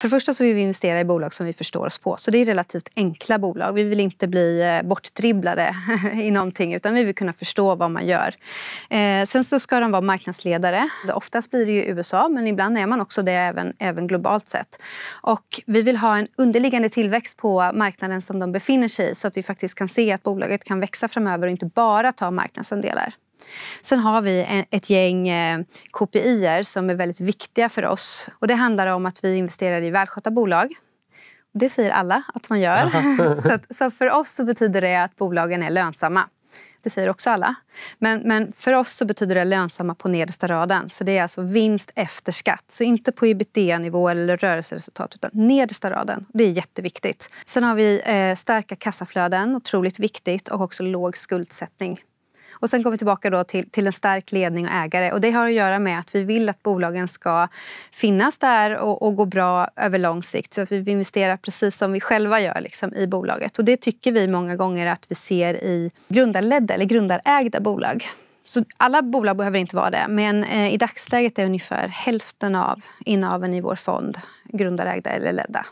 För det första så vill vi investera i bolag som vi förstår oss på. Så det är relativt enkla bolag. Vi vill inte bli eh, bortdribblade i någonting utan vi vill kunna förstå vad man gör. Eh, sen så ska de vara marknadsledare. Oftast blir det ju USA men ibland är man också det även, även globalt sett. Och vi vill ha en underliggande tillväxt på marknaden som de befinner sig i så att vi faktiskt kan se att bolaget kan växa framöver och inte bara ta marknadsandelar. Sen har vi ett gäng eh, KPI som är väldigt viktiga för oss. Och det handlar om att vi investerar i välskötta bolag. Det säger alla att man gör. så, att, så, för oss så betyder det att bolagen är lönsamma. Det säger också alla. Men, men för oss så betyder det lönsamma på nedersta raden. Så det är alltså vinst efter skatt. Så inte på ebitda-nivå eller rörelseresultat utan nedersta raden. Det är jätteviktigt. Sen har vi eh, starka kassaflöden, otroligt viktigt, och också låg skuldsättning. Och sen går vi tillbaka då till, till en stark ledning och ägare. Och det har att göra med att vi vill att bolagen ska finnas där och, och gå bra över lång sikt. Så att vi investerar precis som vi själva gör liksom, i bolaget. Och det tycker vi många gånger att vi ser i grundarledda eller grundarägda bolag. Så alla bolag behöver inte vara det, men eh, i dagsläget är ungefär hälften av innehaven i vår fond grundarägda eller ledda.